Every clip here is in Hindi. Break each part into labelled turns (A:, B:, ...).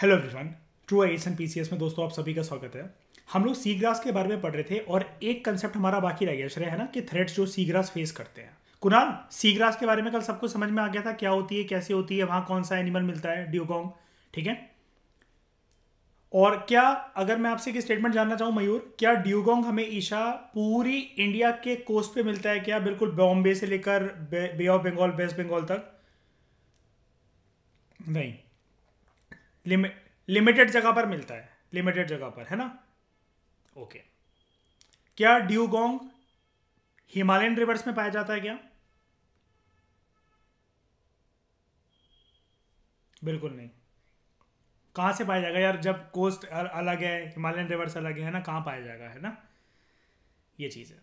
A: हेलो एवरीवन ट्रू एस एंड पीसीएस में दोस्तों आप सभी का स्वागत है हम लोग सी ग्रास के बारे में पढ़ रहे थे और एक कंसेप्ट हमारा बाकी रह गया श्रेय है ना कि थ्रेड्स जो सी ग्रास फेस करते हैं कुनाल सी ग्रास के बारे में कल सबको समझ में आ गया था क्या होती है कैसे होती है वहाँ कौन सा एनिमल मिलता है ड्यूगोंग ठीक है और क्या अगर मैं आपसे एक स्टेटमेंट जानना चाहूँ मयूर क्या ड्यूगोंग हमें ईशा पूरी इंडिया के कोस्ट पे मिलता है क्या बिल्कुल बॉम्बे से लेकर bay of Bengal west Bengal तक नहीं लिमिटेड जगह पर मिलता है लिमिटेड जगह पर है ना ओके क्या ड्यूगोंग हिमालयन रिवर्स में पाया जाता है क्या बिल्कुल नहीं कहां से पाया जाएगा यार जब कोस्ट अलग है हिमालयन रिवर्स अलग है ना कहाँ पाया जाएगा है ना ये चीज़ है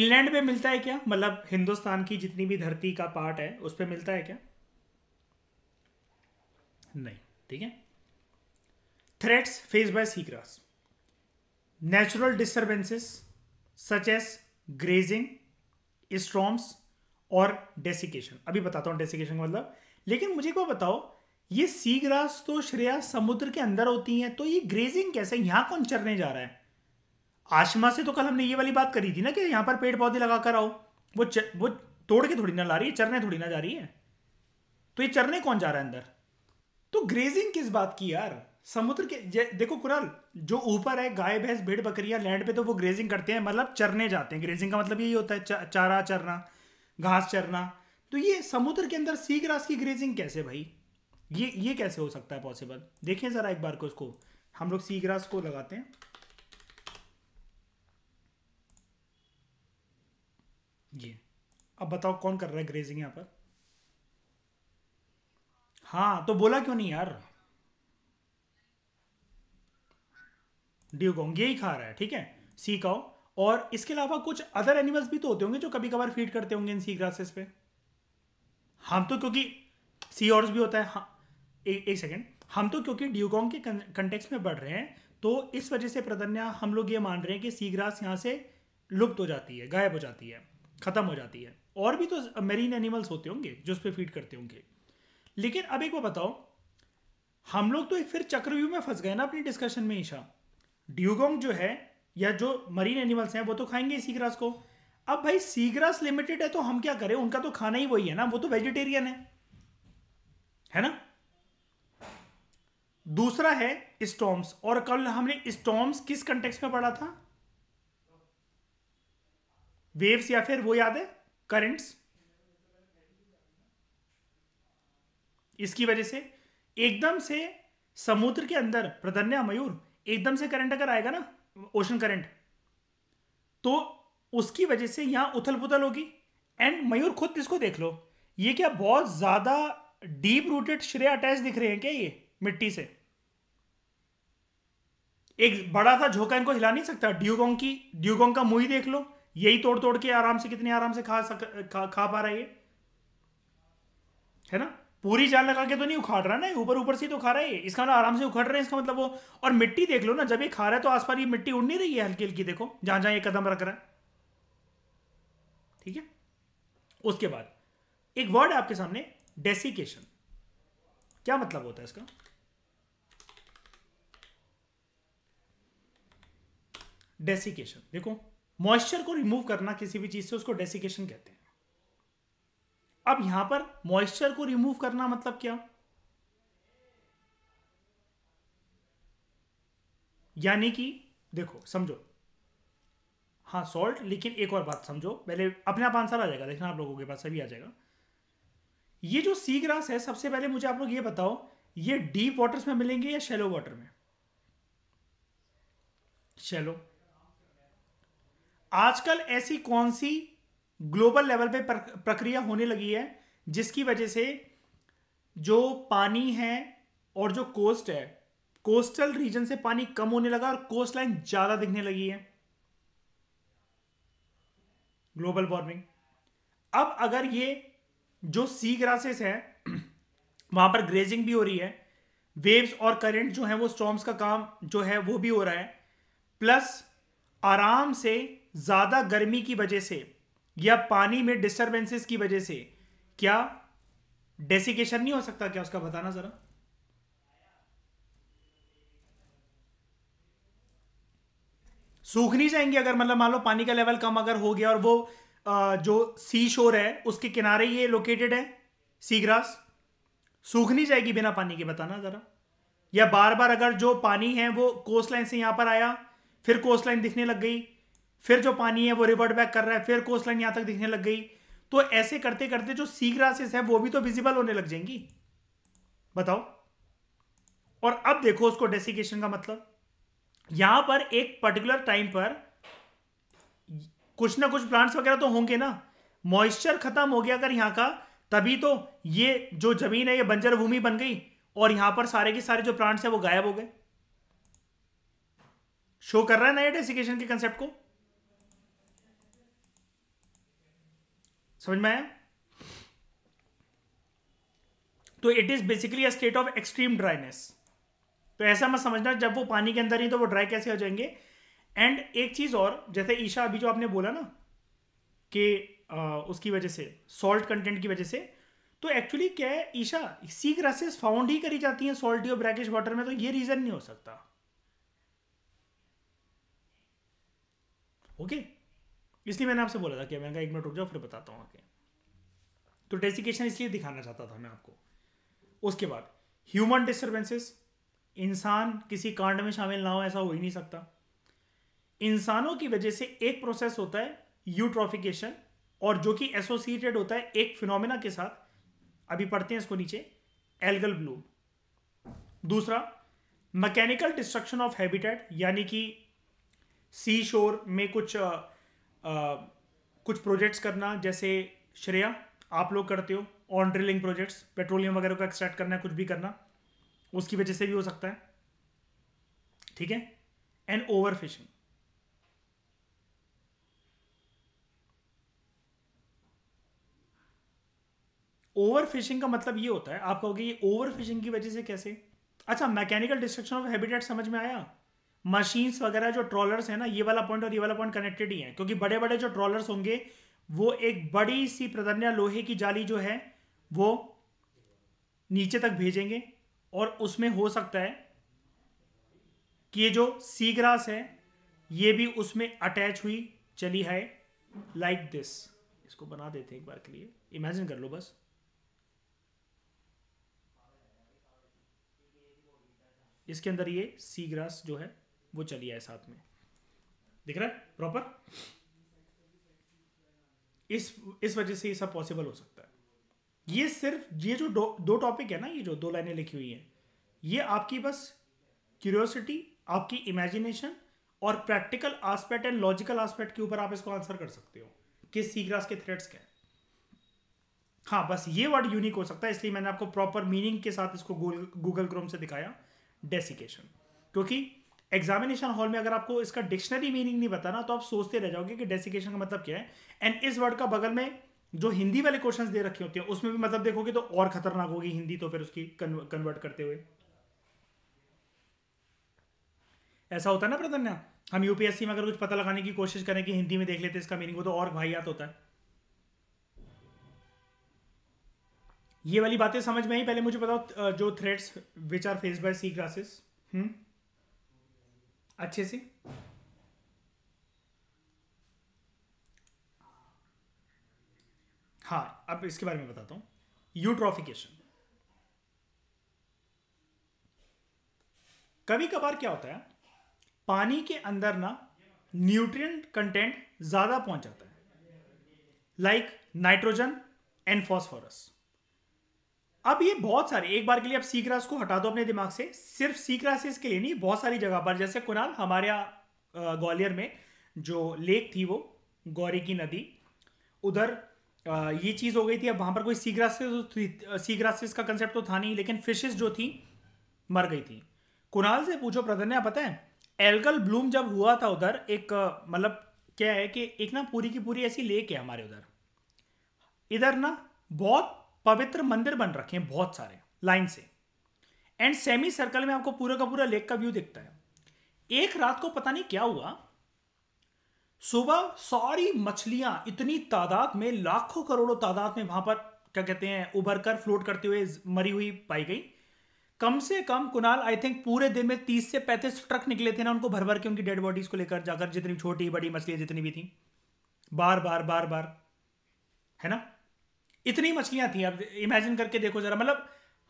A: इनलैंड में मिलता है क्या मतलब हिंदुस्तान की जितनी भी धरती का पार्ट है उस पर मिलता है क्या नहीं ठीक है threats face by grass natural disturbances such as grazing storms और डेसिकेशन अभी बताता हूँ डेसिकेशन का मतलब लेकिन मुझे को बताओ ये सी ग्रास तो श्रेया समुद्र के अंदर होती हैं तो ये ग्रेजिंग कैसे यहां कौन चरने जा रहा है आशमा से तो कल हमने ये वाली बात करी थी ना कि यहां पर पेड़ पौधे लगा कर आओ वो चर, वो तोड़ के थोड़ी ना ला रही है चरने थोड़ी ना जा रही है तो ये चरने कौन जा रहा है अंदर तो ग्रेजिंग किस बात की यार समुद्र के देखो कुराल जो ऊपर है गाय भैंस भेड़ बकरियां लैंड पे तो वो ग्रेजिंग करते हैं मतलब चरने जाते हैं ग्रेजिंग का मतलब यही होता है चा, चारा चरना घास चरना तो ये समुद्र के अंदर सी ग्रास की ग्रेजिंग कैसे भाई ये ये कैसे हो सकता है पॉसिबल देखिए ज़रा एक बार को इसको हम लोग सी ग्रास को लगाते हैं ये अब बताओ कौन कर रहा है ग्रेजिंग यहाँ पर हाँ तो बोला क्यों नहीं यार ड्यूकोंग यही खा रहा है ठीक है सी काओ और इसके अलावा कुछ अदर एनिमल्स भी तो होते होंगे जो कभी कभार फीड करते होंगे इन सी ग्रासेस पे हम तो क्योंकि सी ऑर्स भी होता है हाँ ए, एक सेकेंड हम तो क्योंकि ड्यूगोंग के कंटेक्स में बढ़ रहे हैं तो इस वजह से प्रदन्या हम लोग ये मान रहे हैं कि सी ग्रास यहाँ से लुप्त हो जाती है गायब हो जाती है ख़त्म हो जाती है और भी तो मेरीन एनिमल्स होते होंगे जो उस पर फीड करते होंगे लेकिन अब एक वो बताओ हम लोग तो फिर चक्रव्यूह में फंस गए ना अपनी डिस्कशन में ईशा ड्यूगोंग जो है या जो मरीन एनिमल्स हैं वो तो खाएंगे सीग्रास ग्रास को अब भाई सी ग्रास लिमिटेड है तो हम क्या करें उनका तो खाना ही वही है ना वो तो वेजिटेरियन है है ना दूसरा है स्टॉम्स और कल हमने स्टॉम्स किस कंटेक्स में पढ़ा था वेव्स या फिर वो याद है करंट्स इसकी वजह से एकदम से समुद्र के अंदर प्रधन्या मयूर एकदम से करंट अगर आएगा ना ओशन करंट तो उसकी वजह से यहां उथल पुथल होगी एंड मयूर खुद इसको देख लो ये क्या बहुत ज़्यादा डीप रूटेड श्रेय अटैच दिख रहे हैं क्या ये मिट्टी से एक बड़ा सा झोंका इनको हिला नहीं सकता ड्यूगोंग की ड्यूगोंग का मुंह देख लो यही तोड़ तोड़ के आराम से कितने आराम से खा सक खा, खा पा रहा है ये है ना पूरी जाल लगा के तो नहीं उखाड़ रहा ना ऊपर ऊपर से तो खा रहा है इसका मतलब आराम से उखड़ रहे हैं इसका मतलब वो और मिट्टी देख लो ना जब ये खा रहा है तो आस पास ये मिट्टी उड़ नहीं रही है हल्की हल्की देखो जहां जहां ये कदम रख रहा है ठीक है उसके बाद एक वर्ड है आपके सामने डेसिकेशन क्या मतलब होता है इसका डेसिकेशन देखो मॉइस्चर को रिमूव करना किसी भी चीज से उसको डेसिकेशन कहते हैं अब यहां पर मॉइस्चर को रिमूव करना मतलब क्या यानी कि देखो समझो हाँ सॉल्ट लेकिन एक और बात समझो पहले अपने आप आंसर आ जाएगा देखना आप लोगों के पास सभी आ जाएगा ये जो सी ग्रास है सबसे पहले मुझे आप लोग ये बताओ ये डीप वाटर्स में मिलेंगे या शेलो वाटर में शेलो आजकल ऐसी कौन सी ग्लोबल लेवल पे प्रक्रिया होने लगी है जिसकी वजह से जो पानी है और जो कोस्ट है कोस्टल रीजन से पानी कम होने लगा और कोस्ट लाइन ज़्यादा दिखने लगी है ग्लोबल वार्मिंग अब अगर ये जो सी ग्रासेस है वहां पर ग्रेजिंग भी हो रही है वेव्स और करंट जो है वो स्टॉम्स का काम जो है वो भी हो रहा है प्लस आराम से ज़्यादा गर्मी की वजह से या पानी में डिस्टर्बेंसेस की वजह से क्या डेसिकेशन नहीं हो सकता क्या उसका बताना जरा सूख नहीं जाएंगे अगर मतलब मान लो पानी का लेवल कम अगर हो गया और वो आ, जो सी शोर है उसके किनारे ये लोकेटेड है सी ग्रास सूख नहीं जाएगी बिना पानी के बताना जरा या बार बार अगर जो पानी है वो कोस्ट लाइन से यहां पर आया फिर कोस्ट लाइन दिखने लग गई फिर जो पानी है वो रिवर्ट बैक कर रहा है फिर कोस्ट लाइन यहाँ तक दिखने लग गई तो ऐसे करते करते जो सी ग्रासेस है वो भी तो विजिबल होने लग जाएंगी बताओ और अब देखो उसको डेसिकेशन का मतलब यहां पर एक पर्टिकुलर टाइम पर कुछ ना कुछ प्लांट्स वगैरह तो होंगे ना मॉइस्चर खत्म हो गया अगर यहां का तभी तो ये जो जमीन है ये बंजर भूमि बन गई और यहां पर सारे के सारे जो प्लांट्स है वो गायब हो गए शो कर रहा है ना ये डेसिकेशन के कंसेप्ट को समझ में आया तो it is basically a state of extreme dryness तो ऐसा मत समझना जब वो पानी के अंदर ही तो वो ड्राई कैसे हो जाएंगे एंड एक चीज और जैसे ईशा अभी जो आपने बोला ना कि उसकी वजह से सॉल्ट कंटेंट की वजह से तो एक्चुअली क्या है ईशा सी ग्रासेस फाउंड ही करी जाती हैं सॉल्टी और ब्रैकिश वाटर में तो ये रीजन नहीं हो सकता ओके okay? इसलिए मैंने आपसे बोला था कि मैंने कहा एक मिनट रुक जाओ फिर बताता हूँ आके तो डेसिकेशन इसलिए दिखाना चाहता था मैं आपको उसके बाद ह्यूमन डिस्टर्बेंसेस इंसान किसी कांड में शामिल ना हो ऐसा हो ही नहीं सकता इंसानों की वजह से एक प्रोसेस होता है यूट्रोफिकेशन और जो कि एसोसिएटेड होता है एक फिनोमेना के साथ अभी पढ़ते हैं इसको नीचे एल्गल ब्लूम दूसरा मैकेनिकल डिस्ट्रक्शन ऑफ हैबिटेट यानी कि सी शोर में कुछ कुछ प्रोजेक्ट्स करना जैसे श्रेया आप लोग करते हो ऑन ड्रिलिंग प्रोजेक्ट्स पेट्रोलियम वगैरह का एक्सट्रैक्ट करना कुछ भी करना उसकी वजह से भी हो सकता है ठीक है and overfishing overfishing का मतलब ये होता है आप कहोगे ये ओवर फिशिंग की वजह से कैसे अच्छा मैकेनिकल डिस्ट्रक्शन ऑफ हैबिटेट समझ में आया मशीन्स वगैरह जो ट्रॉलर्स है ना ये वाला पॉइंट और ये वाला पॉइंट कनेक्टेड ही है क्योंकि बड़े बड़े जो ट्रॉलर्स होंगे वो एक बड़ी सी प्रदन्या लोहे की जाली जो है वो नीचे तक भेजेंगे और उसमें हो सकता है कि ये जो सी ग्रास है ये भी उसमें अटैच हुई चली है लाइक like दिस इसको बना देते हैं एक बार के लिए इमेजिन कर लो बस इसके अंदर ये सी ग्रास जो है वो चली आए साथ में दिख रहा है प्रॉपर इस इस वजह से ये सब पॉसिबल हो सकता है ये सिर्फ ये जो दो दो टॉपिक है ना ये जो दो लाइनें लिखी हुई हैं ये आपकी बस क्यूरियोसिटी आपकी इमेजिनेशन और practical aspect and logical aspect के ऊपर आप इसको आंसर कर सकते हो कि सीग्रास के थ्रेड्स क्या है हाँ बस ये वर्ड यूनिक हो सकता है इसलिए मैंने आपको प्रॉपर मीनिंग के साथ इसको गूगल क्रोम से दिखाया डेसिकेशन क्योंकि एग्जामिनेशन हॉल में अगर आपको इसका डिक्शनरी मीनिंग नहीं पता ना तो आप सोचते रह जाओगे कि डेसिकेशन का मतलब क्या है एंड इस वर्ड का बगल में जो हिंदी वाले क्वेश्चंस दे रखे होते हैं उसमें भी मतलब देखोगे तो और खतरनाक होगी हिंदी तो फिर उसकी कन्वर्ट करते हुए ऐसा होता है ना प्रतन्या हम यूपीएससी में अगर कुछ पता लगाने की कोशिश करें कि हिंदी में देख लेते इसका मीनिंग हो तो और भाईयात होता है ये वाली बातें समझ में आई पहले मुझे बताओ जो threads which are face by sea grasses हम्म अच्छे से हाँ अब इसके बारे में बताता हूं यूट्रॉफिकेशन कभी कभार क्या होता है पानी के अंदर ना न्यूट्रिएंट कंटेंट ज़्यादा पहुंच जाता है लाइक नाइट्रोजन एंड फॉस्फोरस अब ये बहुत सारे एक बार के लिए आप सी क्रास को हटा दो अपने दिमाग से सिर्फ सी क्रासेस के लिए नहीं बहुत सारी जगह पर जैसे कुणाल हमारे यहाँ ग्वालियर में जो लेक थी वो गौरी की नदी उधर ये चीज़ हो गई थी अब वहाँ पर कोई सी ग्रासेस सी ग्रासेस का कंसेप्ट तो था नहीं लेकिन फिशेज जो थी मर गई थी कुणाल से पूछो आप पता है एल्गल ब्लूम जब हुआ था उधर एक मतलब क्या है कि एक ना पूरी की पूरी ऐसी लेक है हमारे उधर इधर ना बहुत पवित्र मंदिर बन रखे हैं बहुत सारे लाइन से एंड सेमी सर्कल में आपको पूरा का पूरा लेक का व्यू दिखता है एक रात को पता नहीं क्या हुआ सुबह सारी मछलियां इतनी तादाद में लाखों करोड़ों तादाद में वहां पर क्या कहते हैं उभर कर फ्लोट करते हुए मरी हुई पाई गई कम से कम कुणाल आई थिंक पूरे दिन में तीस से पैंतीस ट्रक निकले थे ना उनको भर भर के उनकी डेड बॉडीज को लेकर जाकर जितनी छोटी बड़ी मछलियां जितनी भी थी बार बार बार बार है ना इतनी मछलियां थी अब इमेजिन करके देखो जरा मतलब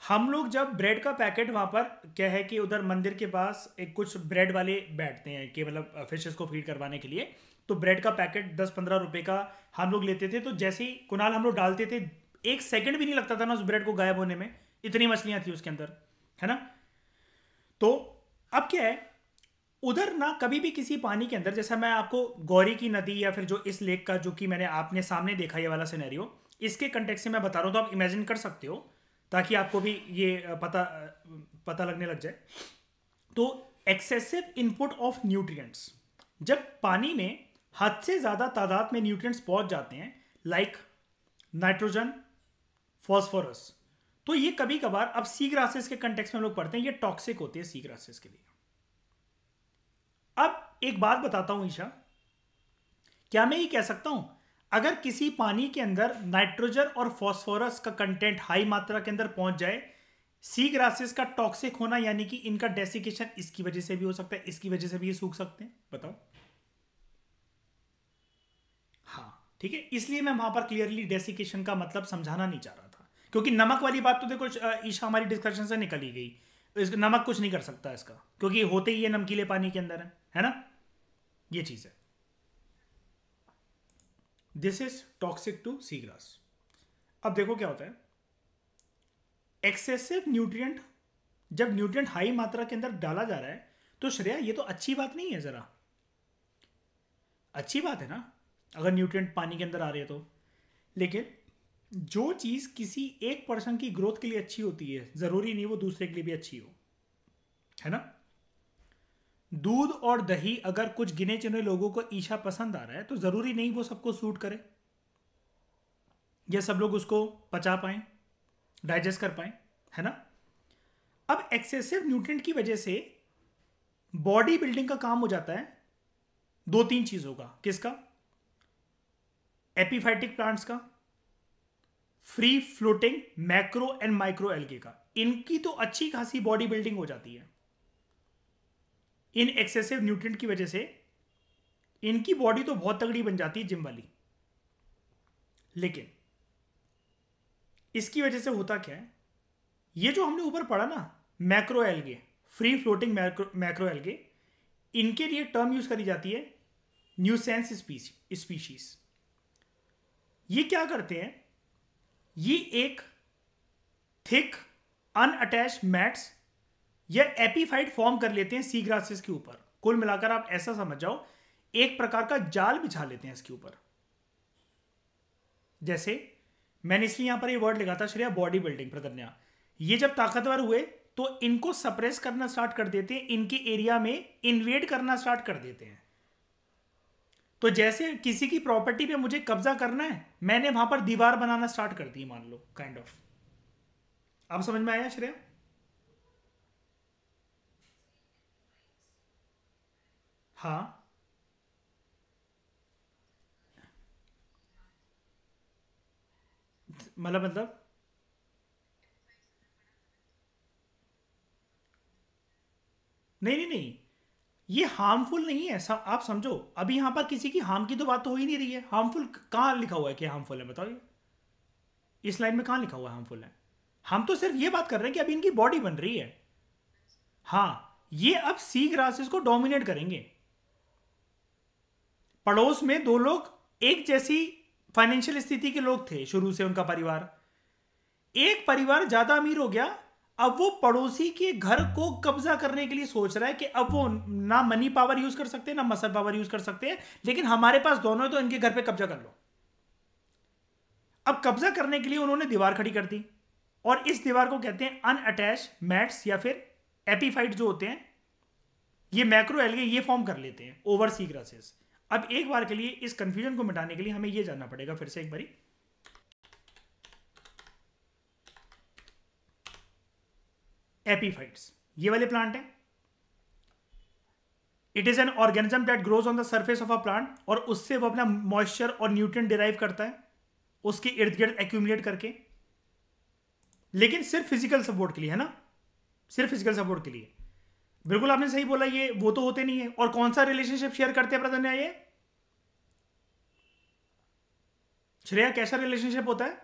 A: हम लोग जब ब्रेड का पैकेट वहां पर क्या है कि उधर मंदिर के पास एक कुछ ब्रेड वाले बैठते हैं कि मतलब फिशेस को फीड करवाने के लिए तो ब्रेड का पैकेट दस पंद्रह रुपए का हम लोग लेते थे तो जैसे ही कुनाल हम लोग डालते थे एक सेकंड भी नहीं लगता था ना उस ब्रेड को गायब होने में इतनी मछलियां थी उसके अंदर है ना तो अब क्या है उधर ना कभी भी किसी पानी के अंदर जैसा मैं आपको गौरी की नदी या फिर जो इस लेक का जो कि मैंने आपने सामने देखा ये वाला सिनेरियो इसके कंटेक्स में मैं बता रहा हूँ तो आप इमेजिन कर सकते हो ताकि आपको भी ये पता पता लगने लग जाए तो एक्सेसिव इनपुट ऑफ न्यूट्रिएंट्स जब पानी में हद से ज़्यादा तादाद में न्यूट्रिएंट्स पहुँच जाते हैं लाइक नाइट्रोजन फॉस्फोरस तो ये कभी कभार अब सी ग्रासेस के कंटेक्स में हम लोग पढ़ते हैं ये टॉक्सिक होती है सी ग्रासेस के लिए अब एक बात बताता हूं ईशा क्या मैं ये कह सकता हूं अगर किसी पानी के अंदर नाइट्रोजन और फॉस्फोरस का कंटेंट हाई मात्रा के अंदर पहुंच जाए सी ग्रासेस का टॉक्सिक होना यानी कि इनका डेसिकेशन इसकी वजह से भी हो सकता है इसकी वजह से भी ये सूख सकते हैं बताओ हाँ ठीक है इसलिए मैं वहां पर क्लियरली डेसिकेशन का मतलब समझाना नहीं चाह रहा था क्योंकि नमक वाली बात तो देखो ईशा हमारी डिस्कशन से निकली गई तो नमक कुछ नहीं कर सकता इसका क्योंकि होते ही ये नमकीले पानी के अंदर है है ना ये चीज़ है this is toxic to sea grass अब देखो क्या होता है एक्सेसिव न्यूट्रिएंट जब न्यूट्रिएंट हाई मात्रा के अंदर डाला जा रहा है तो श्रेया ये तो अच्छी बात नहीं है ज़रा अच्छी बात है ना अगर न्यूट्रिएंट पानी के अंदर आ रहे तो लेकिन जो चीज़ किसी एक पर्सन की ग्रोथ के लिए अच्छी होती है ज़रूरी नहीं वो दूसरे के लिए भी अच्छी हो है ना दूध और दही अगर कुछ गिने चुने लोगों को ईशा पसंद आ रहा है तो ज़रूरी नहीं वो सबको सूट करे या सब लोग उसको पचा पाए डाइजेस्ट कर पाए है ना अब एक्सेसिव न्यूट्रिएंट की वजह से बॉडी बिल्डिंग का काम हो जाता है दो तीन चीज़ों का किसका एपीफाइटिक प्लांट्स का free floating macro and micro algae का इनकी तो अच्छी खासी बॉडी बिल्डिंग हो जाती है इन एक्सेसिव न्यूट्रिएंट की वजह से इनकी बॉडी तो बहुत तगड़ी बन जाती है जिम वाली लेकिन इसकी वजह से होता क्या है ये जो हमने ऊपर पढ़ा ना macro algae free floating macro algae इनके लिए टर्म यूज करी जाती है न्यूसेंस स्पीसी स्पीशीज ये क्या करते हैं ये एक थिक अनअटैच मैट्स ये एपीफाइट फॉर्म कर लेते हैं सी ग्रासेस के ऊपर कुल मिलाकर आप ऐसा समझ जाओ एक प्रकार का जाल बिछा लेते हैं इसके ऊपर जैसे मैंने इसलिए यहां पर ये वर्ड लिखा था श्रेया बॉडी बिल्डिंग प्रदन्या ये जब ताकतवर हुए तो इनको सप्रेस करना स्टार्ट कर देते हैं इनके एरिया में इन्वेड करना स्टार्ट कर देते हैं तो जैसे किसी की प्रॉपर्टी पे मुझे कब्जा करना है मैंने वहां पर दीवार बनाना स्टार्ट कर दी मान लो काइंड ऑफ आप समझ में आया श्रेया हाँ मतलब मतलब नहीं नहीं नहीं ये हार्मफुल नहीं है सा, आप समझो अभी यहां पर किसी की हार्म की तो बात तो हो ही नहीं रही है हार्मफुल कहां लिखा हुआ है कि हार्मफुल है बताओ ये इस लाइन में कहां लिखा हुआ है हार्मफुल है हम तो सिर्फ ये बात कर रहे हैं कि अभी इनकी बॉडी बन रही है हाँ ये अब सी ग्रासेस को डोमिनेट करेंगे पड़ोस में दो लोग एक जैसी फाइनेंशियल स्थिति के लोग थे शुरू से उनका परिवार एक परिवार ज्यादा अमीर हो गया अब वो पड़ोसी के घर को कब्जा करने के लिए सोच रहा है कि अब वो ना मनी पावर यूज कर सकते हैं ना मसल पावर यूज कर सकते हैं लेकिन हमारे पास दोनों है तो इनके घर पे कब्जा कर लो अब कब्जा करने के लिए उन्होंने दीवार खड़ी कर दी और इस दीवार को कहते हैं अनअटैच मैट्स या फिर एपीफाइट जो होते हैं ये मैक्रो एलगे ये फॉर्म कर लेते हैं ओवरसी ग्रासेस अब एक बार के लिए इस कंफ्यूजन को मिटाने के लिए हमें यह जानना पड़ेगा फिर से एक बारी एपीफाइट्स ये वाले प्लांट है it is an organism that grows on the surface of a plant और उससे वो अपना मॉइस्चर और न्यूट्रिएंट डिराइव करता है उसके इर्द गिर्द एक्यूमुलेट करके लेकिन सिर्फ फिजिकल सपोर्ट के लिए है ना सिर्फ फिजिकल सपोर्ट के लिए बिल्कुल आपने सही बोला ये वो तो होते नहीं है और कौन सा रिलेशनशिप शेयर करते हैं प्रधान ये श्रेया कैसा रिलेशनशिप होता है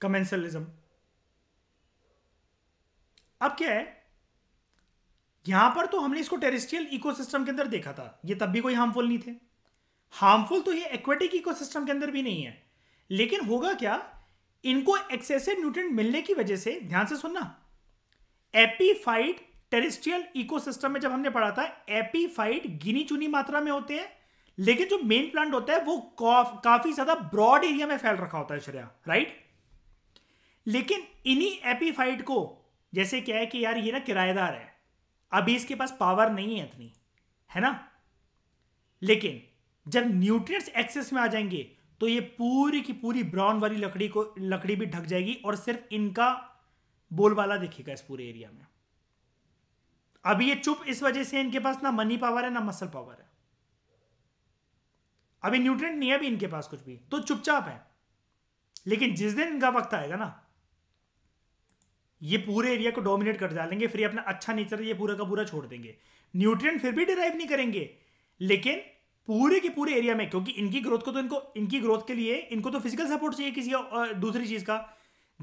A: कमेंसलिज्म अब क्या है यहां पर तो हमने इसको टेरिस्ट्रियल इकोसिस्टम के अंदर देखा था ये तब भी कोई हार्मफुल नहीं थे हार्मफुल तो ये एक्वेटिक इकोसिस्टम के अंदर भी नहीं है लेकिन होगा क्या इनको एक्सेसिव न्यूट्रिएंट मिलने की वजह से ध्यान से सुनना एपीफाइट टेरिस्ट्रियल इकोसिस्टम में जब हमने पढ़ा था एपीफाइट गिनी चुनी मात्रा में होते हैं लेकिन जो मेन प्लांट होता है वो काफी ज्यादा ब्रॉड एरिया में फैल रखा होता है श्रेया राइट लेकिन इन्हीं एपीफाइट को जैसे क्या है कि यार ये ना किराएदार है अभी इसके पास पावर नहीं है इतनी है ना लेकिन जब न्यूट्रिएंट्स एक्सेस में आ जाएंगे तो ये पूरी की पूरी ब्राउन वाली लकड़ी को लकड़ी भी ढक जाएगी और सिर्फ इनका बोलबाला दिखेगा इस पूरे एरिया में अब ये चुप इस वजह से इनके पास ना मनी पावर है ना मसल पावर है अभी न्यूट्रिएंट नहीं है अभी इनके पास कुछ भी तो चुपचाप है लेकिन जिस दिन इनका वक्त आएगा ना ये पूरे एरिया को डोमिनेट कर डालेंगे फिर अपना अच्छा नेचर ये पूरा का पूरा छोड़ देंगे न्यूट्रिएंट फिर भी डिराइव नहीं करेंगे लेकिन पूरे के पूरे एरिया में क्योंकि इनकी ग्रोथ को तो इनको इनकी ग्रोथ के लिए इनको तो फिजिकल सपोर्ट चाहिए किसी दूसरी चीज का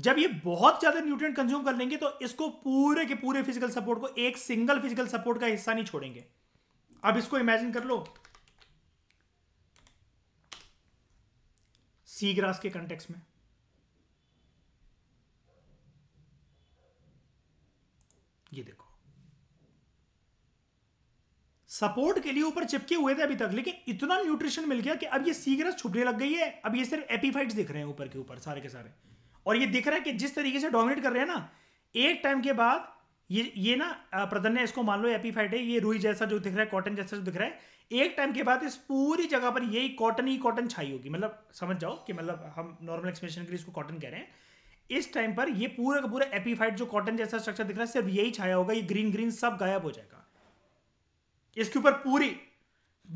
A: जब ये बहुत ज्यादा न्यूट्रिएंट कंज्यूम कर लेंगे तो इसको पूरे के पूरे फिजिकल सपोर्ट को एक सिंगल फिजिकल सपोर्ट का हिस्सा नहीं छोड़ेंगे अब इसको इमेजिन कर लो सी ग्रास के कंटेक्स में ये देखो सपोर्ट के लिए ऊपर चिपके हुए थे अभी तक लेकिन इतना न्यूट्रिशन मिल गया कि अब ये सीग्रस छुपने लग गई है अब ये सिर्फ एपीफाइट्स दिख रहे हैं ऊपर के ऊपर सारे के सारे और ये दिख रहा है कि जिस तरीके से डोमिनेट कर रहे हैं ना एक टाइम के बाद ये ये ना प्रधन्य इसको मान लो एपीफाइट है ये रूई जैसा जो दिख रहा है कॉटन जैसा जो दिख रहा है एक टाइम के बाद इस पूरी जगह पर यही कॉटन ही कॉटन छाई होगी मतलब समझ जाओ कि मतलब हम नॉर्मल एक्सप्रेशन के लिए इसको कॉटन कह रहे हैं इस टाइम पर ये पूरा का पूरा एपीफाइट जो कॉटन जैसा स्ट्रक्चर दिख रहा है सिर्फ यही छाया होगा ये ग्रीन ग्रीन सब गायब हो जाएगा इसके ऊपर पूरी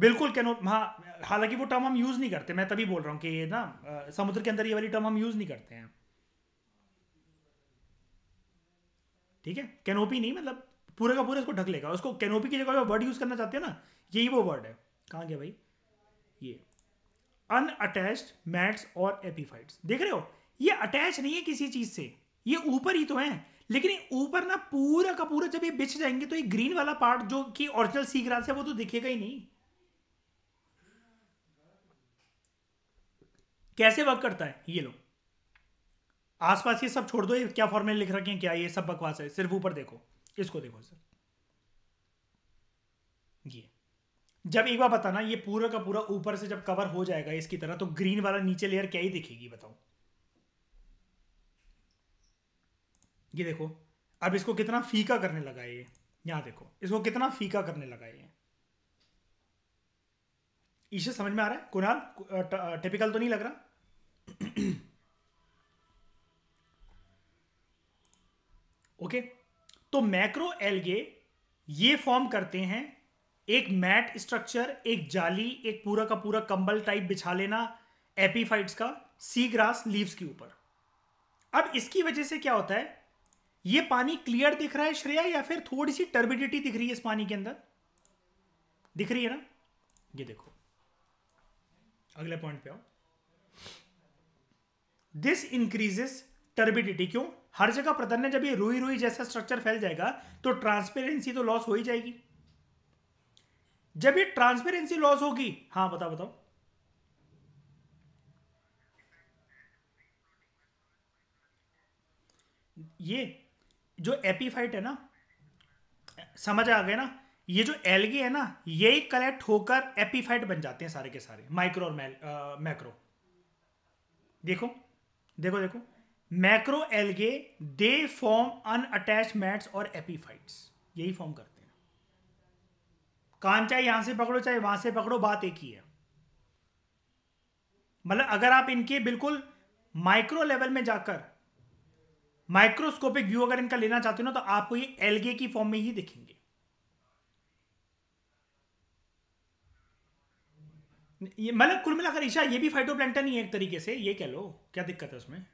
A: बिल्कुल कैनो हाँ हालांकि वो टर्म हम यूज़ नहीं करते मैं तभी बोल रहा हूँ कि ना समुद्र के अंदर ये वाली टर्म हम यूज़ नहीं करते हैं ठीक है कैनोपी नहीं मतलब पूरे का पूरे इसको ढक लेगा उसको कैनोपी की जगह वर्ड यूज़ करना चाहते हैं ना यही वो वर्ड है कहाँ गया भाई ये अनअटैच्ड मैट्स और एपीफाइट्स देख रहे हो ये अटैच नहीं है किसी चीज़ से ये ऊपर ही तो है लेकिन ऊपर ना पूरा का पूरा जब ये बिछ जाएंगे तो ये ग्रीन वाला पार्ट जो कि ओरिजिनल सी ग्रास है वो तो दिखेगा ही नहीं कैसे वर्क करता है ये लोग आसपास ये सब छोड़ दो ये क्या फॉर्मेट लिख रखे हैं क्या ये सब बकवास है सिर्फ ऊपर देखो इसको देखो सर ये जब एक बार बताना ये पूरा का पूरा ऊपर से जब कवर हो जाएगा इसकी तरह तो ग्रीन वाला नीचे लेयर क्या ही दिखेगी बताओ ये देखो अब इसको कितना फीका करने लगा ये यहां देखो इसको कितना फीका करने लगा ये इसे समझ में आ रहा है कुणाल टिपिकल तो नहीं लग रहा ओके तो मैक्रो एल्गे ये फॉर्म करते हैं एक मैट स्ट्रक्चर एक जाली एक पूरा का पूरा कंबल टाइप बिछा लेना एपीफाइट्स का सी ग्रास लीव्स के ऊपर अब इसकी वजह से क्या होता है ये पानी क्लियर दिख रहा है श्रेया या फिर थोड़ी सी टर्बिडिटी दिख रही है इस पानी के अंदर दिख रही है ना ये देखो अगले पॉइंट पे आओ दिस इंक्रीजेस टर्बिडिटी क्यों हर जगह नहीं जब ये रूई रूई जैसा स्ट्रक्चर फैल जाएगा तो ट्रांसपेरेंसी तो लॉस हो ही जाएगी जब ये ट्रांसपेरेंसी लॉस होगी हाँ बताओ बताओ ये जो एपीफाइट है ना समझ आ गए ना ये जो एलगी है ना यही कलेक्ट होकर एपीफाइट बन जाते हैं सारे के सारे माइक्रो और मैक्रो देखो देखो देखो macro algae they form unattached mats और एपीफाइट्स यही फॉर्म करते हैं कान चाहे यहां से पकड़ो चाहे वहां से पकड़ो बात एक ही है मतलब अगर आप इनके बिल्कुल माइक्रो लेवल में जाकर माइक्रोस्कोपिक व्यू अगर इनका लेना चाहते हो ना तो आपको ये एलगे की फॉर्म में ही दिखेंगे मतलब कुल मिलाकर ईशा ये भी फाइटोप्लैंटन ही है एक तरीके से ये कह लो क्या दिक्कत है उसमें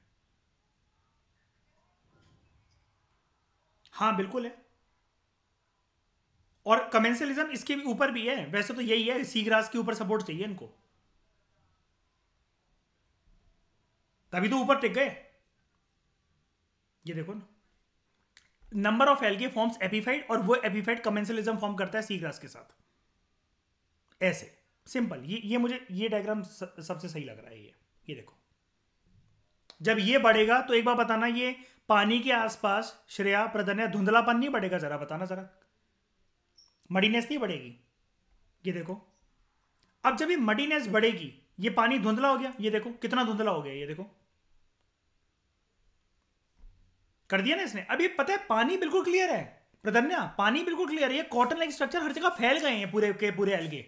A: हाँ बिल्कुल है और कमेंसलिज्म इसके ऊपर भी है वैसे तो यही है सी ग्रास के ऊपर सपोर्ट चाहिए इनको तभी तो ऊपर टिक गए ये देखो ना number of algae forms epiphyte और वो एपीफाइड कमेंसलिज्म फॉर्म करता है सी ग्रास के साथ ऐसे सिंपल ये ये मुझे ये डायग्राम सबसे सही लग रहा है ये ये देखो जब ये बढ़ेगा तो एक बार बताना ये पानी के आसपास श्रेया प्रदन धुंधलापन नहीं बढ़ेगा जरा बताना जरा मडीनेस नहीं बढ़ेगी ये देखो अब जब ये मडीनेस बढ़ेगी ये पानी धुंधला हो गया ये देखो कितना धुंधला हो गया ये देखो कर दिया ना इसने अभी पता है पानी बिल्कुल क्लियर है प्रदन्या पानी बिल्कुल क्लियर है ये कॉटन लाइक स्ट्रक्चर हर जगह फैल गए हैं पूरे के पूरे एलगे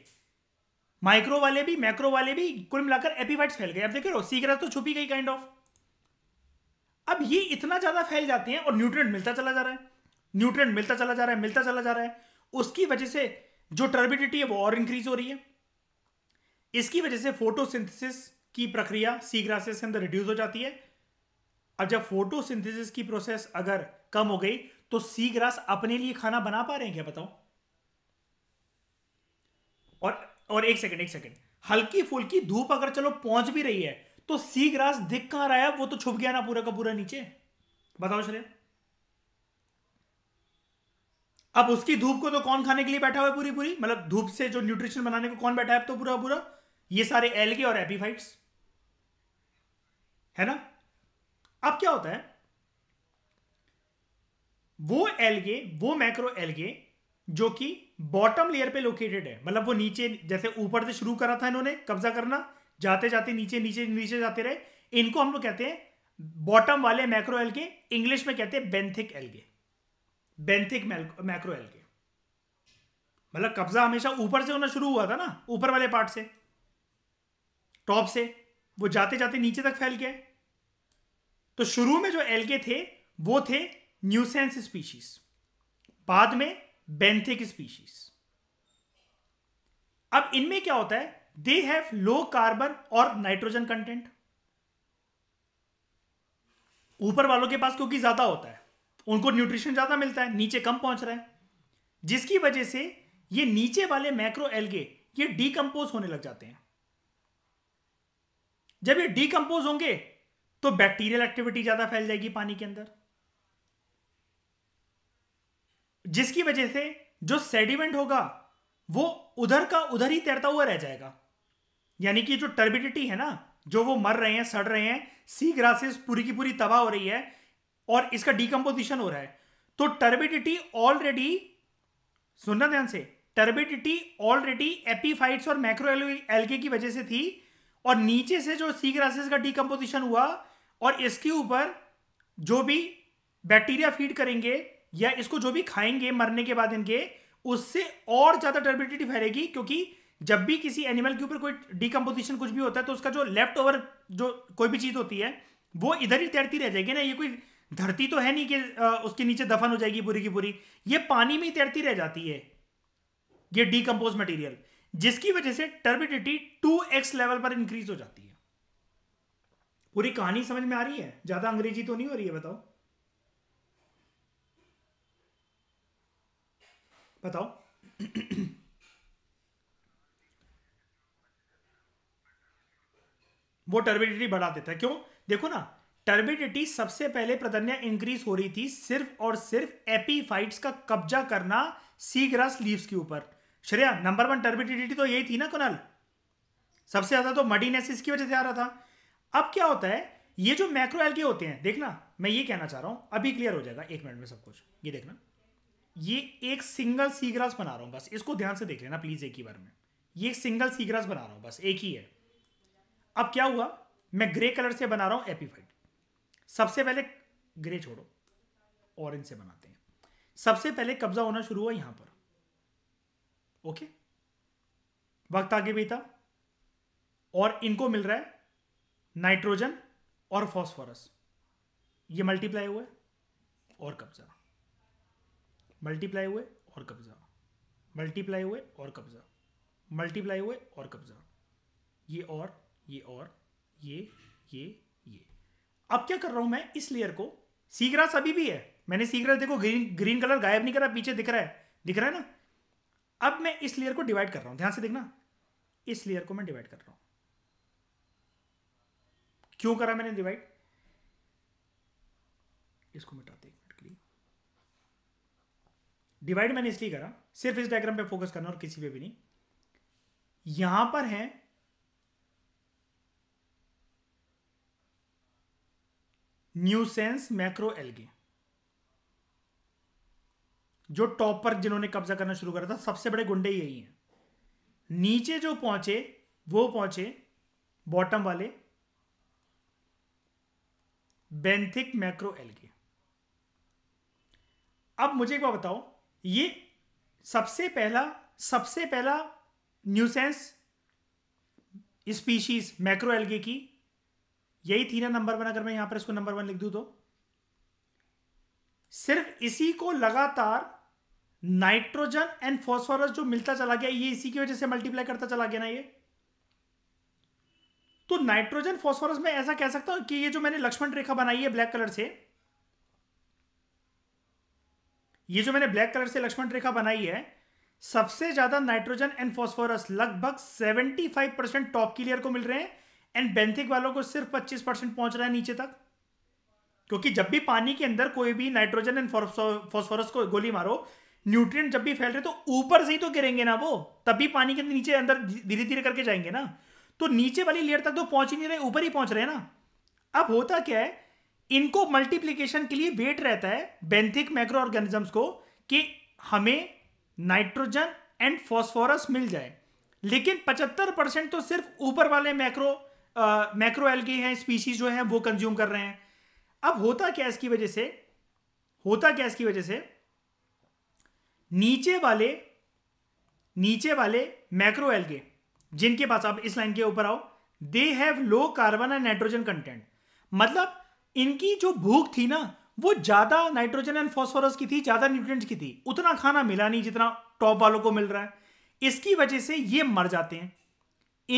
A: माइक्रो वाले भी मैक्रो वाले भी कुल मिलाकर एपीवाइट्स फैल गए अब देखे रहे सीकर तो छुपी गई काइंड ऑफ अब ये इतना ज़्यादा फैल जाते हैं और न्यूट्रिएंट मिलता चला जा रहा है न्यूट्रिएंट मिलता चला जा रहा है मिलता चला जा रहा है उसकी वजह से जो टर्बिडिटी है वो और इंक्रीज हो रही है इसकी वजह से फोटोसिंथेसिस की प्रक्रिया सी ग्रासेस के अंदर रिड्यूस हो जाती है अब जब फोटोसिंथेसिस की प्रोसेस अगर कम हो गई तो सी ग्रास अपने लिए खाना बना पा रहे हैं क्या बताओ और और एक सेकंड एक सेकंड हल्की फुल्की धूप अगर चलो पहुंच भी रही है तो सी ग्रास दिख कहां रहा है वो तो छुप गया ना पूरा का पूरा नीचे बताओ श्रेय अब उसकी धूप को तो कौन खाने के लिए बैठा हुआ है पूरी पूरी मतलब धूप से जो न्यूट्रिशन बनाने को कौन बैठा है तो पूरा पूरा ये सारे एलगे और एपीफाइट्स है ना अब क्या होता है वो एलगे वो मैक्रो एलगे जो कि बॉटम लेयर पे लोकेटेड है मतलब वो नीचे जैसे ऊपर से शुरू करा था इन्होंने कब्जा करना जाते जाते नीचे नीचे नीचे जाते रहे इनको हम लोग कहते हैं बॉटम वाले मैक्रो एल्गे इंग्लिश में कहते हैं benthic algae benthic macro algae मतलब कब्जा हमेशा ऊपर से होना शुरू हुआ था ना ऊपर वाले पार्ट से टॉप से वो जाते जाते नीचे तक फैल गया तो शुरू में जो एल्गे थे वो थे न्यूसेंस स्पीशीज बाद में बेंथिक स्पीशीज अब इनमें क्या होता है दे हैव लो कार्बन और नाइट्रोजन कंटेंट ऊपर वालों के पास क्योंकि ज्यादा होता है उनको न्यूट्रिशन ज्यादा मिलता है नीचे कम पहुंच रहा है जिसकी वजह से ये नीचे वाले मैक्रो एल्गे ये डीकंपोज होने लग जाते हैं जब ये डीकंपोज होंगे तो बैक्टीरियल एक्टिविटी ज्यादा फैल जाएगी पानी के अंदर जिसकी वजह से जो सेडिमेंट होगा वो उधर का उधर ही तैरता हुआ रह जाएगा यानी कि जो टर्बिडिटी है ना जो वो मर रहे हैं सड़ रहे हैं सी ग्रासेस पूरी की पूरी तबाह हो रही है और इसका डिकम्पोजिशन हो रहा है तो टर्बिडिटी ऑलरेडी सुनना ध्यान से टर्बिडिटी ऑलरेडी एपीफाइट्स और मैक्रो एल्गे की वजह से थी और नीचे से जो सी ग्रासेस का डीकम्पोजिशन हुआ और इसके ऊपर जो भी बैक्टीरिया फीड करेंगे या इसको जो भी खाएंगे मरने के बाद इनके उससे और ज्यादा टर्बिडिटी फैलेगी क्योंकि जब भी किसी एनिमल के ऊपर कोई डिकम्पोजिशन कुछ भी होता है तो उसका जो लेफ्ट ओवर जो कोई भी चीज होती है वो इधर ही तैरती रह जाएगी ना ये कोई धरती तो है नहीं कि उसके नीचे दफन हो जाएगी पूरी की पूरी ये पानी में ही तैरती रह जाती है ये डीकम्पोज मटेरियल जिसकी वजह से टर्बिडिटी टू एक्स लेवल पर इंक्रीज हो जाती है पूरी कहानी समझ में आ रही है ज्यादा अंग्रेजी तो नहीं हो रही है बताओ बताओ वो टर्बिडिटी बढ़ा देता है क्यों देखो ना टर्बिडिटी सबसे पहले प्रदन्या इंक्रीज हो रही थी सिर्फ और सिर्फ एपीफाइट्स का कब्जा करना सी ग्रास लीव्स के ऊपर श्रेया नंबर वन टर्बिडिटी तो यही थी ना कुनाल सबसे ज्यादा तो मडीनेसिस की वजह से आ रहा था अब क्या होता है ये जो मैक्रो एल्गे होते हैं देखना मैं ये कहना चाह रहा हूं अभी क्लियर हो जाएगा एक मिनट में सब कुछ ये देखना ये एक सिंगल सीग्रास बना रहा हूं बस इसको ध्यान से देख लेना प्लीज़ एक ही बार में ये सिंगल सीग्रास बना रहा हूं बस एक ही है अब क्या हुआ मैं ग्रे कलर से बना रहा हूं एपीफाइट सबसे पहले ग्रे छोड़ो ऑरेंज से बनाते हैं सबसे पहले कब्जा होना शुरू हुआ यहां पर ओके वक्त आगे भी था और इनको मिल रहा है नाइट्रोजन और फॉस्फोरस ये मल्टीप्लाई हुआ है और कब्जा मल्टीप्लाई हुए और कब्ज़ा मल्टीप्लाई हुए और कब्ज़ा मल्टीप्लाई हुए और कब्ज़ा ये और ये और ये ये ये अब क्या कर रहा हूं मैं इस लेयर को सीग्रास अभी भी है मैंने सीग्रास देखो ग्रीन ग्रीन कलर गायब नहीं करा पीछे दिख रहा है दिख रहा है ना अब मैं इस लेयर को डिवाइड कर रहा हूं ध्यान से देखना इस लेयर को मैं डिवाइड कर रहा हूं क्यों करा मैंने डिवाइड इसको मिटाते डिवाइड मैंने इसलिए करा सिर्फ इस डायग्राम पे फोकस करना और किसी पे भी नहीं यहां पर है न्यूसेंस मैक्रो एल्गे जो टॉप पर जिन्होंने कब्जा करना शुरू करा था सबसे बड़े गुंडे यही हैं नीचे जो पहुंचे वो पहुंचे बॉटम वाले बेंथिक मैक्रो एल्गे अब मुझे एक बार बताओ ये सबसे पहला सबसे पहला न्यूसेंस स्पीशीज मैक्रो एल्गे की यही थी ना नंबर वन अगर मैं यहां पर इसको नंबर वन लिख दू तो सिर्फ इसी को लगातार नाइट्रोजन एंड फॉस्फोरस जो मिलता चला गया ये इसी की वजह से मल्टीप्लाई करता चला गया ना ये तो नाइट्रोजन फॉस्फोरस में ऐसा कह सकता हूं कि ये जो मैंने लक्ष्मण रेखा बनाई है ब्लैक कलर से ये जो मैंने ब्लैक कलर से लक्ष्मण रेखा बनाई है सबसे ज्यादा नाइट्रोजन एंड फॉस्फोरस लगभग 75 परसेंट टॉप की लेयर को मिल रहे हैं एंड बेंथिक वालों को सिर्फ 25 परसेंट पहुंच रहा है नीचे तक क्योंकि जब भी पानी के अंदर कोई भी नाइट्रोजन एंड फॉस्फोरस को गोली मारो न्यूट्रिएंट जब भी फैल रहे तो ऊपर से ही तो गिरेंगे ना वो तभी पानी के नीचे अंदर धीरे धीरे करके जाएंगे ना तो नीचे वाली लेयर तक तो पहुंच ही नहीं रहे ऊपर ही पहुंच रहे ना अब होता क्या है इनको मल्टीप्लीकेशन के लिए वेट रहता है बेंथिक मैक्रो ऑर्गेनिजम्स को कि हमें नाइट्रोजन एंड फॉस्फोरस मिल जाए लेकिन 75 परसेंट तो सिर्फ ऊपर वाले मैक्रो मैक्रो एल्गी हैं स्पीशीज जो हैं वो कंज्यूम कर रहे हैं अब होता क्या इसकी वजह से होता क्या इसकी वजह से नीचे वाले नीचे वाले मैक्रो एल्गे जिनके पास आप इस लाइन के ऊपर आओ they have low carbon and nitrogen content मतलब इनकी जो भूख थी ना वो ज्यादा नाइट्रोजन एंड फॉस्फोरस की थी ज्यादा न्यूट्रिएंट्स की थी उतना खाना मिला नहीं जितना टॉप वालों को मिल रहा है इसकी वजह से ये मर जाते हैं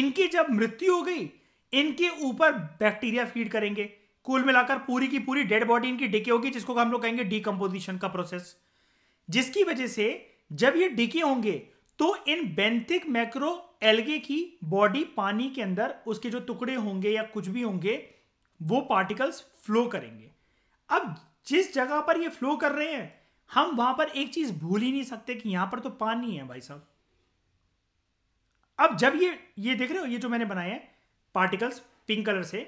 A: इनकी जब मृत्यु हो गई इनके ऊपर बैक्टीरिया फीड करेंगे कुल मिलाकर पूरी की पूरी डेड बॉडी इनकी डिके होगी जिसको हम लोग कहेंगे डीकम्पोजिशन का प्रोसेस जिसकी वजह से जब ये डिके होंगे तो इन बेंथिक मैक्रो एल्गे की बॉडी पानी के अंदर उसके जो टुकड़े होंगे या कुछ भी होंगे वो पार्टिकल्स फ्लो करेंगे अब जिस जगह पर ये फ्लो कर रहे हैं हम वहां पर एक चीज भूल ही नहीं सकते कि यहां पर तो पानी है भाई साहब अब जब ये ये देख रहे हो ये जो मैंने बनाए हैं पार्टिकल्स पिंक कलर से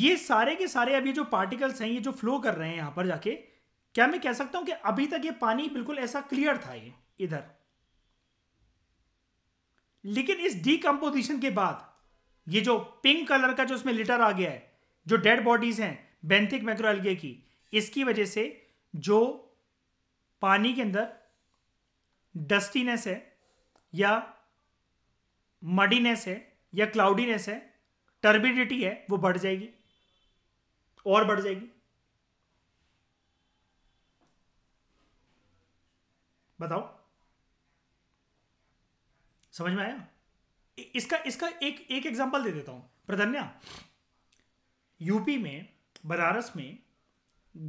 A: ये सारे के सारे अब ये जो पार्टिकल्स हैं ये जो फ्लो कर रहे हैं यहां पर जाके क्या मैं कह सकता हूं कि अभी तक ये पानी बिल्कुल ऐसा क्लियर था ये इधर लेकिन इस डीकम्पोजिशन के बाद ये जो पिंक कलर का जो उसमें लिटर आ गया है जो डेड बॉडीज हैं बेंथिक मैक्रोएल्गे की इसकी वजह से जो पानी के अंदर डस्टीनेस है या मडीनेस है या क्लाउडीनेस है टर्बिडिटी है वो बढ़ जाएगी और बढ़ जाएगी बताओ समझ में आया इसका इसका एक एक एग्जांपल दे देता हूं प्रधन्या यूपी में बनारस में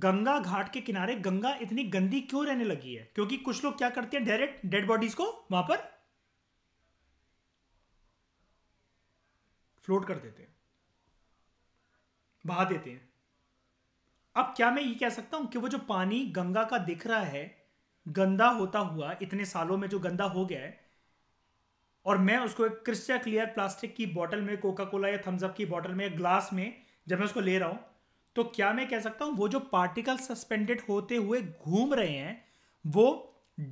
A: गंगा घाट के किनारे गंगा इतनी गंदी क्यों रहने लगी है क्योंकि कुछ लोग क्या करते हैं डायरेक्ट डेड बॉडीज को वहां पर फ्लोट कर देते हैं बहा देते हैं अब क्या मैं ये कह सकता हूं कि वो जो पानी गंगा का दिख रहा है गंदा होता हुआ इतने सालों में जो गंदा हो गया है और मैं उसको एक क्रिस्टल क्लियर प्लास्टिक की बॉटल में कोका कोला या थम्सअप की बॉटल में ग्लास में जब मैं उसको ले रहा हूं तो क्या मैं कह सकता हूं वो जो पार्टिकल सस्पेंडेड होते हुए घूम रहे हैं वो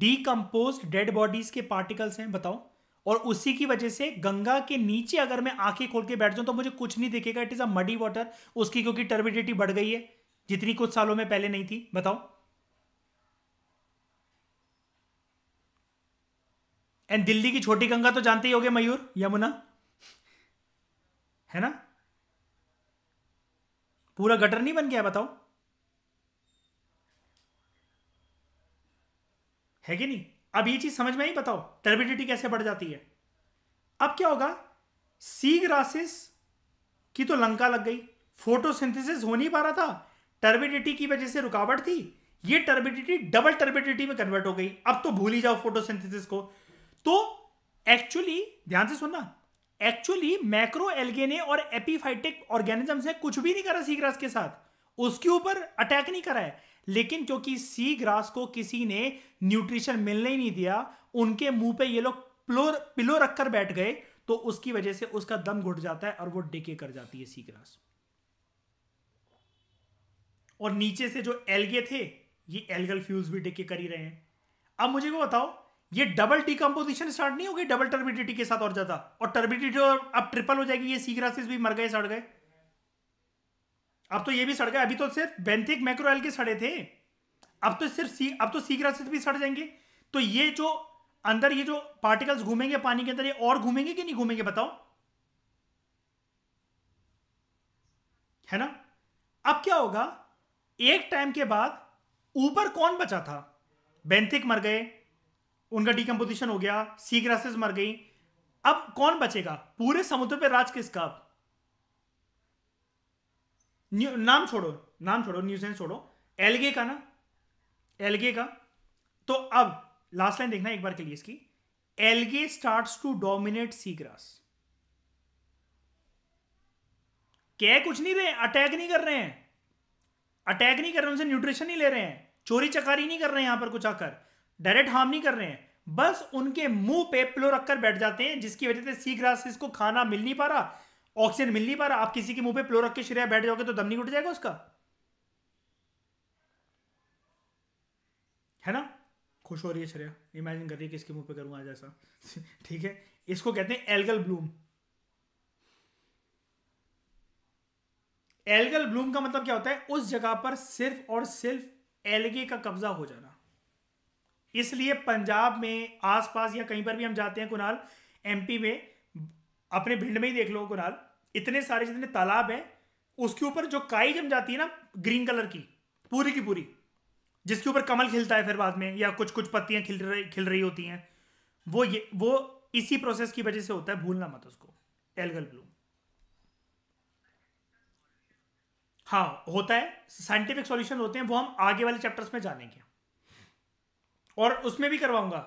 A: डीकम्पोज डेड बॉडीज के पार्टिकल्स हैं बताओ और उसी की वजह से गंगा के नीचे अगर मैं आंखें खोल के बैठ जाऊं तो मुझे कुछ नहीं दिखेगा it is a muddy water उसकी क्योंकि टर्बिडिटी बढ़ गई है जितनी कुछ सालों में पहले नहीं थी बताओ एंड दिल्ली की छोटी गंगा तो जानते ही होगे मयूर यमुना है ना पूरा गटर नहीं बन गया बताओ है कि नहीं अब ये चीज समझ में ही बताओ टर्बिडिटी कैसे बढ़ जाती है अब क्या होगा सी ग्रासेस की तो लंका लग गई फोटोसिंथेसिस हो नहीं पा रहा था टर्बिडिटी की वजह से रुकावट थी ये टर्बिडिटी डबल टर्बिडिटी में कन्वर्ट हो गई अब तो भूल ही जाओ फोटोसिंथेसिस को तो एक्चुअली ध्यान से सुनना एक्चुअली मैक्रो एल्गेने और एपीफाइटिक ऑर्गेनिजम्स ने कुछ भी नहीं करा सी ग्रास के साथ उसके ऊपर अटैक नहीं करा है लेकिन क्योंकि सी ग्रास को किसी ने न्यूट्रिशन मिलने ही नहीं दिया उनके मुंह पे ये लोग पिलो रखकर बैठ गए तो उसकी वजह से उसका दम घुट जाता है और वो डिके कर जाती है सी ग्रास और नीचे से जो एल्गे थे ये एल्गल फ्यूल्स भी डिके कर ही रहे हैं अब मुझे वो बताओ ये डबल डिकम्पोजिशन स्टार्ट नहीं होगी डबल टर्बिडिटी के साथ और ज्यादा और टर्बिडिटी अब ट्रिपल हो जाएगी ये सी ग्रासेस भी मर गए सड़ गए अब तो ये भी सड़ गए अभी तो सिर्फ बेंथिक मैक्रोएल के सड़े थे अब तो सिर्फ सी अब तो सी ग्रासेस भी सड़ जाएंगे तो ये जो अंदर ये जो पार्टिकल्स घूमेंगे पानी के अंदर ये और घूमेंगे कि नहीं घूमेंगे बताओ है ना अब क्या होगा एक टाइम के बाद ऊपर कौन बचा था बेंथिक मर गए उनका डिकम्पोजिशन हो गया सी ग्रासेस मर गई अब कौन बचेगा पूरे समुद्र पे राज किसका अब नाम छोड़ो नाम छोड़ो न्यूज छोड़ो एलगे का ना एलगे का तो अब लास्ट लाइन देखना एक बार के लिए इसकी algae starts to dominate sea grass कह कुछ नहीं रहे अटैक नहीं कर रहे हैं अटैक नहीं कर रहे उनसे न्यूट्रिशन नहीं ले रहे हैं चोरी चकारी नहीं कर रहे हैं यहां पर कुछ आकर डायरेक्ट हार्म नहीं कर रहे हैं बस उनके मुंह पे पिलो रखकर बैठ जाते हैं जिसकी वजह से सी ग्रासेस को खाना मिल नहीं पा रहा ऑक्सीजन मिल नहीं पा रहा आप किसी के मुंह पे पिलो रख के श्रेया बैठ जाओगे तो दम नहीं उठ जाएगा उसका है ना खुश हो रही है श्रेया इमेजिन कर रही है किसके मुंह पे करूंगा जैसा ठीक है इसको कहते हैं एल्गल ब्लूम एल्गल ब्लूम का मतलब क्या होता है उस जगह पर सिर्फ और सिर्फ एलगे का कब्जा हो जाना इसलिए पंजाब में आसपास या कहीं पर भी हम जाते हैं कुणाल एमपी में अपने भिंड में ही देख लो कुणाल इतने सारे जितने तालाब हैं उसके ऊपर जो काई जम जाती है ना ग्रीन कलर की पूरी की पूरी जिसके ऊपर कमल खिलता है फिर बाद में या कुछ कुछ पत्तियां खिल रही खिल रही होती हैं वो ये वो इसी प्रोसेस की वजह से होता है भूलना मत उसको एलगल ब्लू हाँ होता है साइंटिफिक सॉल्यूशन होते हैं वो हम आगे वाले चैप्टर्स में जानेंगे और उसमें भी करवाऊंगा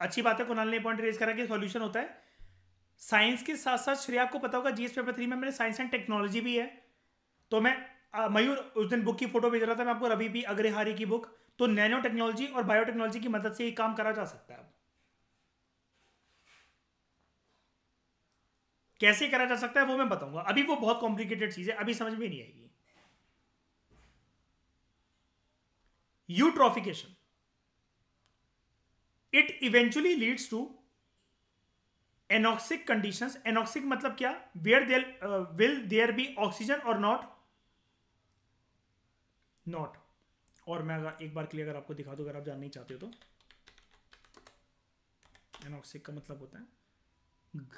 A: अच्छी बात है कुणाल ने पॉइंट रेज करा कि सॉल्यूशन होता है साइंस के साथ साथ श्रेय आपको पता होगा जीएस पेपर थ्री में मैंने साइंस एंड टेक्नोलॉजी भी है तो मैं मयूर उस दिन बुक की फोटो भेज रहा था मैं आपको रवि भी अग्रहारी की बुक तो नैनो टेक्नोलॉजी और बायोटेक्नोलॉजी की मदद से ही काम करा जा सकता है कैसे करा जा सकता है वो मैं बताऊंगा अभी वो बहुत कॉम्प्लिकेटेड चीज है अभी समझ में नहीं आएगी eutrophication it eventually leads to anoxic conditions anoxic मतलब क्या where there will there be oxygen और नॉट नॉट और मैं अगर एक बार के लिए अगर आपको दिखा दू अगर आप जानना नहीं चाहते हो तो एनॉक्सिक का मतलब होता है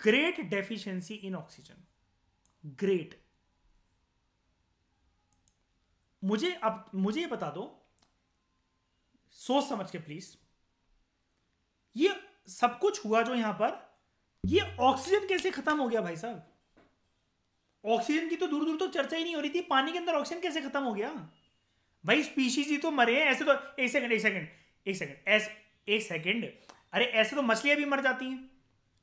A: great deficiency in oxygen great मुझे अब मुझे ये बता दो सोच समझ के प्लीज ये सब कुछ हुआ जो यहां पर ये ऑक्सीजन कैसे खत्म हो गया भाई साहब ऑक्सीजन की तो दूर दूर तो चर्चा ही नहीं हो रही थी पानी के अंदर ऑक्सीजन कैसे खत्म हो गया भाई स्पीशीज ही तो मरे हैं ऐसे तो एक सेकंड एक सेकंड एक सेकंड एक सेकंड अरे ऐसे तो मछलियां भी मर जाती हैं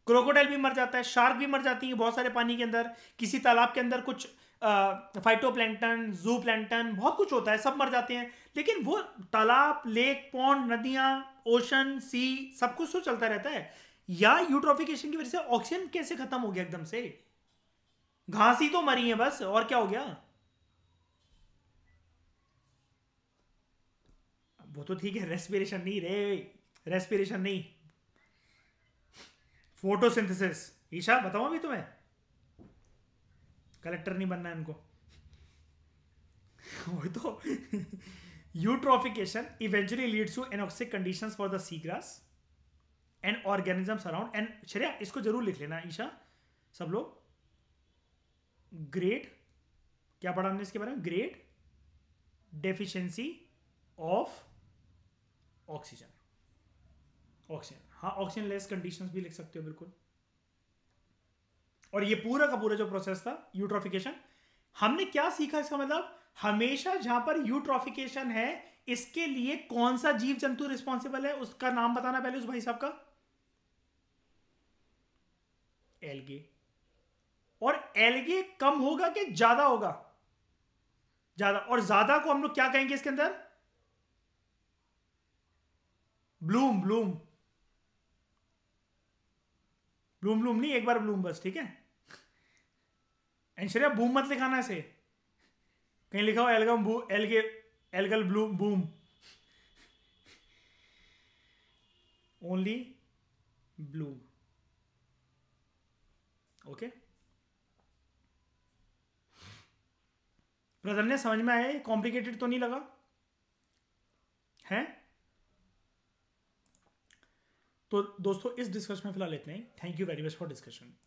A: क्रोकोडाइल भी मर जाता है शार्क भी मर जाती है बहुत सारे पानी के अंदर किसी तालाब के अंदर कुछ फाइटो प्लैंटन जू प्लैंटन बहुत कुछ होता है सब मर जाते हैं लेकिन वो तालाब लेक पौंड नदियाँ ओशन सी सब कुछ तो चलता रहता है या यूट्रोफिकेशन की वजह से ऑक्सीजन कैसे खत्म हो गया एकदम से घास ही तो मरी है बस और क्या हो गया वो तो ठीक है रेस्पिरेशन नहीं रे रेस्पिरेशन नहीं फोटोसिंथेसिस ईशा बताऊं अभी तुम्हें कलेक्टर नहीं बनना है इनको वही तो eventually leads to to conditions for the sea grass and organisms around and Shreya इसको जरूर लिख लेना ईशा सब लोग ग्रेट क्या पढ़ा हमने इसके बारे में great deficiency of oxygen oxygen हाँ ऑक्सीजन लेस कंडीशंस भी लिख सकते हो बिल्कुल और ये पूरा का पूरा जो प्रोसेस था यूट्रोफिकेशन हमने क्या सीखा इसका मतलब हमेशा जहां पर यूट्रोफिकेशन है इसके लिए कौन सा जीव जंतु रिस्पॉन्सिबल है उसका नाम बताना पहले उस भाई साहब का एलगे और एलगे कम होगा कि ज्यादा होगा ज्यादा और ज्यादा को हम लोग क्या कहेंगे इसके अंदर ब्लूम ब्लूम ब्लूम ब्लूम नहीं एक बार ब्लूम बस ठीक है एंशरिया बूम मत लिखाना से कहीं लिखा हो एलगम बू algae algal bloom boom only bloom okay brother ने समझ में आया कॉम्प्लिकेटेड तो नहीं लगा है तो दोस्तों इस डिस्कशन में फिलहाल इतने thank you very much for discussion